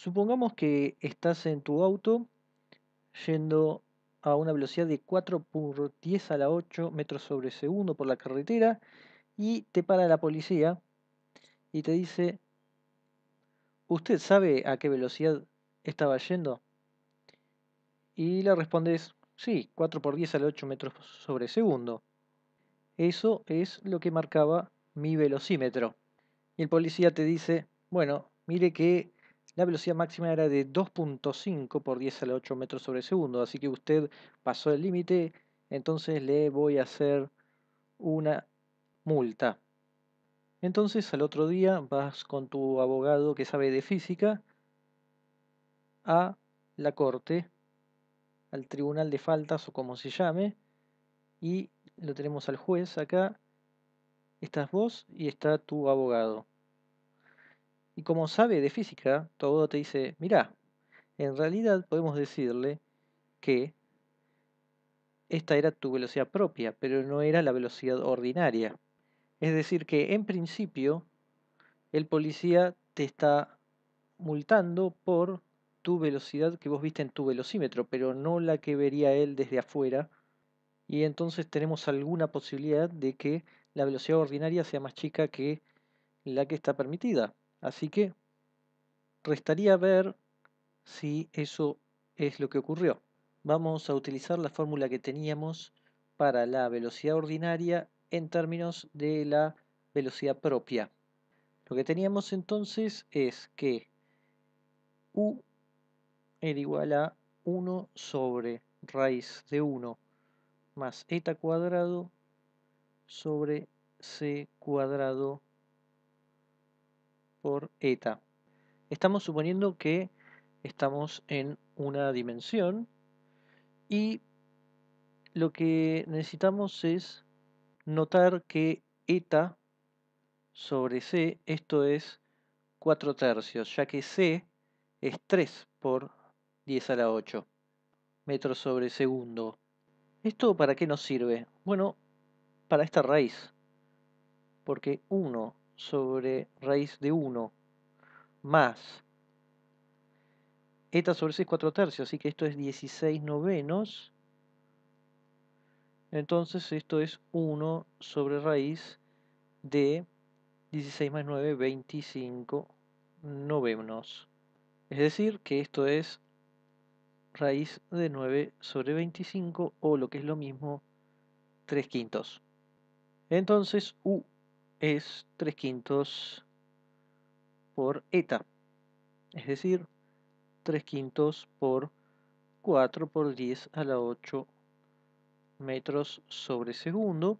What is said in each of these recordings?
Supongamos que estás en tu auto yendo a una velocidad de 10 a la 8 metros sobre segundo por la carretera y te para la policía y te dice, ¿usted sabe a qué velocidad estaba yendo? Y le respondes, sí, 4 por 10 a la 8 metros sobre segundo. Eso es lo que marcaba mi velocímetro. Y el policía te dice, bueno, mire que la velocidad máxima era de 2.5 por 10 a la 8 metros sobre segundo, así que usted pasó el límite, entonces le voy a hacer una multa. Entonces al otro día vas con tu abogado que sabe de física a la corte, al tribunal de faltas o como se llame, y lo tenemos al juez acá, estás vos y está tu abogado. Y como sabe de física, todo te dice, mirá, en realidad podemos decirle que esta era tu velocidad propia, pero no era la velocidad ordinaria. Es decir, que en principio el policía te está multando por tu velocidad que vos viste en tu velocímetro, pero no la que vería él desde afuera. Y entonces tenemos alguna posibilidad de que la velocidad ordinaria sea más chica que la que está permitida. Así que restaría ver si eso es lo que ocurrió. Vamos a utilizar la fórmula que teníamos para la velocidad ordinaria en términos de la velocidad propia. Lo que teníamos entonces es que u era igual a 1 sobre raíz de 1 más eta cuadrado sobre c cuadrado por eta. Estamos suponiendo que estamos en una dimensión y lo que necesitamos es notar que eta sobre c, esto es 4 tercios, ya que c es 3 por 10 a la 8 metros sobre segundo. ¿Esto para qué nos sirve? Bueno, para esta raíz, porque 1 sobre raíz de 1 más eta sobre 6 4 tercios, así que esto es 16 novenos. Entonces esto es 1 sobre raíz de 16 más 9, 25 novenos. Es decir, que esto es raíz de 9 sobre 25 o lo que es lo mismo 3 quintos. Entonces U es 3 quintos por eta, es decir, 3 quintos por 4 por 10 a la 8 metros sobre segundo.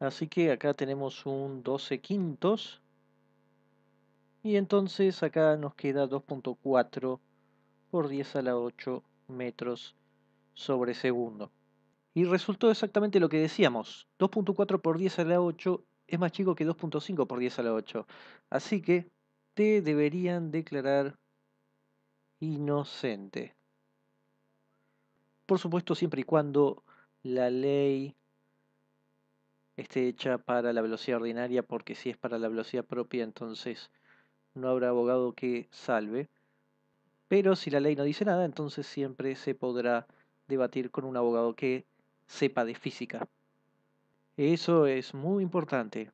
Así que acá tenemos un 12 quintos. Y entonces acá nos queda 2.4 por 10 a la 8 metros sobre segundo. Y resultó exactamente lo que decíamos. 2.4 por 10 a la 8 es más chico que 2.5 por 10 a la 8. Así que te deberían declarar inocente. Por supuesto, siempre y cuando la ley esté hecha para la velocidad ordinaria, porque si es para la velocidad propia, entonces no habrá abogado que salve. Pero si la ley no dice nada, entonces siempre se podrá debatir con un abogado que sepa de física. Eso es muy importante.